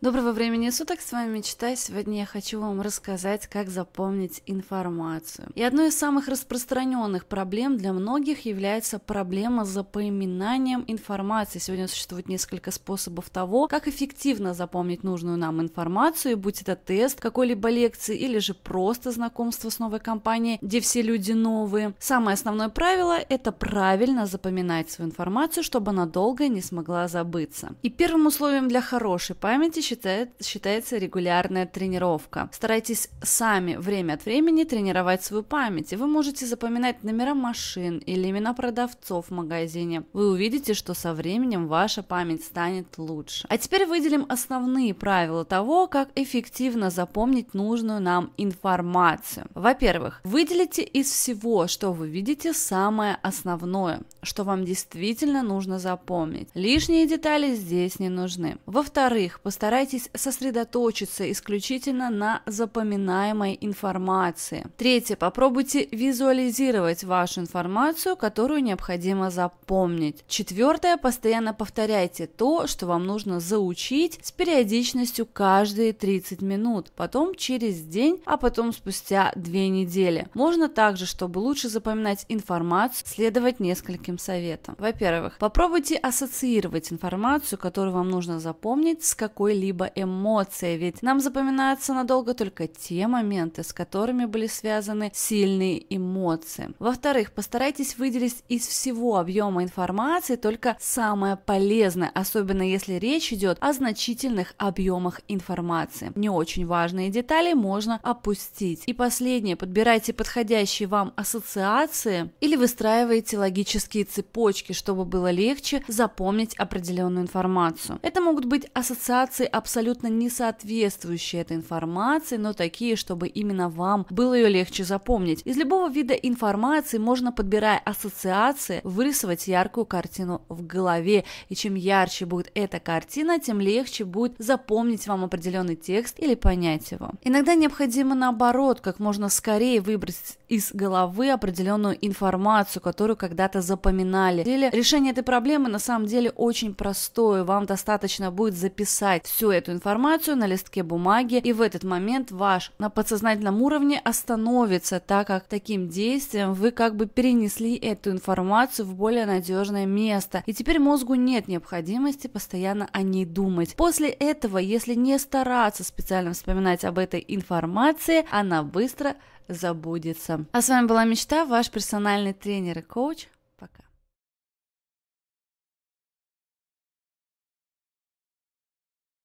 Доброго времени суток, с вами Мечта. Сегодня я хочу вам рассказать, как запомнить информацию. И одной из самых распространенных проблем для многих является проблема с запоминанием информации. Сегодня существует несколько способов того, как эффективно запомнить нужную нам информацию, будь это тест какой-либо лекции или же просто знакомство с новой компанией, где все люди новые. Самое основное правило – это правильно запоминать свою информацию, чтобы она долго не смогла забыться. И первым условием для хорошей памяти считает, считается регулярная тренировка. Старайтесь сами время от времени тренировать свою память, и вы можете запоминать номера машин или имена продавцов в магазине. Вы увидите, что со временем ваша память станет лучше. А теперь выделим основные правила того, как эффективно запомнить нужную нам информацию. Во-первых, выделите из всего, что вы видите, самое основное, что вам действительно нужно запомнить. Лишние детали здесь не нужны. Во-вторых, постарайтесь Старайтесь сосредоточиться исключительно на запоминаемой информации. Третье. Попробуйте визуализировать вашу информацию, которую необходимо запомнить. Четвертое. Постоянно повторяйте то, что вам нужно заучить с периодичностью каждые 30 минут, потом через день, а потом спустя две недели. Можно также, чтобы лучше запоминать информацию, следовать нескольким советам. Во-первых, попробуйте ассоциировать информацию, которую вам нужно запомнить, с какой-либо какие-либо эмоции, ведь нам запоминаются надолго только те моменты, с которыми были связаны сильные эмоции. Во-вторых, постарайтесь выделить из всего объема информации только самое полезное, особенно если речь идет о значительных объемах информации. Не очень важные детали можно опустить. И последнее, подбирайте подходящие вам ассоциации или выстраивайте логические цепочки, чтобы было легче запомнить определенную информацию. Это могут быть ассоциации абсолютно не соответствующие этой информации, но такие, чтобы именно вам было ее легче запомнить. Из любого вида информации можно, подбирая ассоциации, вырисовать яркую картину в голове. И чем ярче будет эта картина, тем легче будет запомнить вам определенный текст или понять его. Иногда необходимо наоборот, как можно скорее выбросить из головы определенную информацию, которую когда-то запоминали. Или решение этой проблемы на самом деле очень простое. Вам достаточно будет записать все всю эту информацию на листке бумаги, и в этот момент ваш на подсознательном уровне остановится, так как таким действием вы как бы перенесли эту информацию в более надежное место. И теперь мозгу нет необходимости постоянно о ней думать. После этого, если не стараться специально вспоминать об этой информации, она быстро забудется. А с вами была Мечта, ваш персональный тренер и коуч